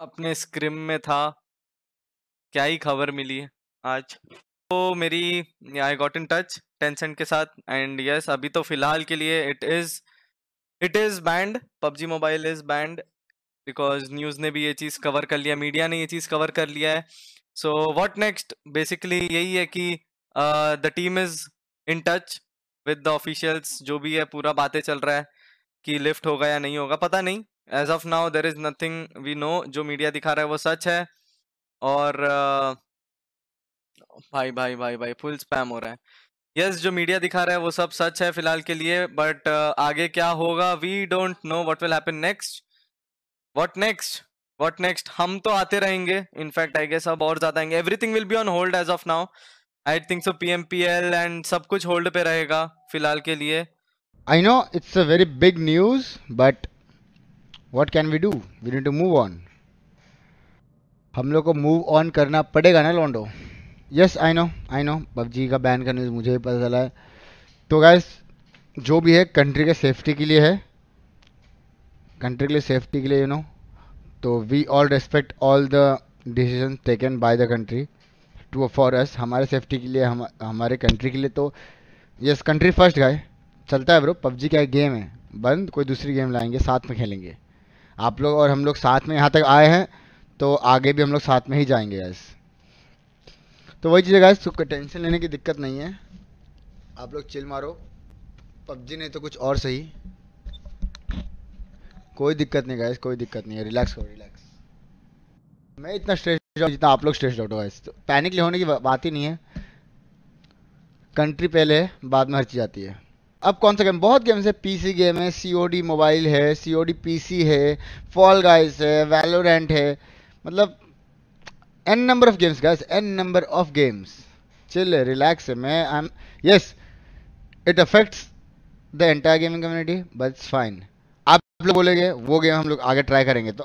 अपने स्क्रिम में था क्या ही खबर मिली है आज तो मेरी I got in touch Tencent के साथ एंड यस yes, अभी तो फिलहाल के लिए it is it is banned PUBG mobile is banned because news ने भी ये चीज़ कवर कर लिया मीडिया ने ये चीज़ कवर कर लिया है सो वॉट नेक्स्ट बेसिकली यही है कि the team is in touch with the officials जो भी है पूरा बातें चल रहा है कि लिफ्ट होगा या नहीं होगा पता नहीं as of now there is nothing we know जो मीडिया दिखा रहा है वो सच है और भाई भाई भाई भाई फुल स्पैम हो रहा है यस yes, जो मीडिया दिखा रहा है वो सब सच है फिलहाल के लिए बट uh, आगे क्या होगा we don't know what will happen next what next what next हम तो आते रहेंगे इनफैक्ट आई गेस अब और ज्यादा आएंगे everything will be on hold as of now I think so P P M L and सब कुछ होल्ड पे रहेगा फिलहाल के लिए I know it's a very big news but what can we do we need to move on हम लोग को मूव ऑन करना पड़ेगा ना लॉन्डो yes I know I know PUBG का बैन करने से मुझे भी पता चला है तो गैस जो भी है कंट्री के सेफ्टी के लिए है कंट्री के लिए सेफ्टी के लिए यू नो तो we all respect all the decision taken by the country to for us हमारे सेफ्टी के लिए हम हमारे कंट्री के लिए तो यस कंट्री फर्स्ट गए चलता है ब्रो पबजी का गेम है बंद कोई दूसरी गेम लाएंगे साथ में खेलेंगे आप लोग और हम लोग साथ में यहाँ तक आए हैं तो आगे भी हम लोग साथ में ही जाएंगे गैस तो वही चीज़ गैस सुख टेंशन लेने की दिक्कत नहीं है आप लोग चिल मारो पबजी नहीं तो कुछ और सही कोई दिक्कत नहीं गैस कोई दिक्कत नहीं है रिलैक्स करो रिलैक्स मैं इतना स्ट्रेस जितना आप लोग स्ट्रेस आउट हो गैस तो पैनिक होने की बात ही नहीं है कंट्री पहले बाद में हर चीज़ आती है अब कौन सा गेम बहुत गेम्स है पीसी गेम है सीओडी मोबाइल है सीओडी पीसी है फॉल गाइस है वैलोरेंट है मतलब n number of games guys n number of games chill relax है मैं I am yes it affects the entire gaming community but fine आप लोग बोलेंगे वो गेम हम लोग आगे ट्राई करेंगे तो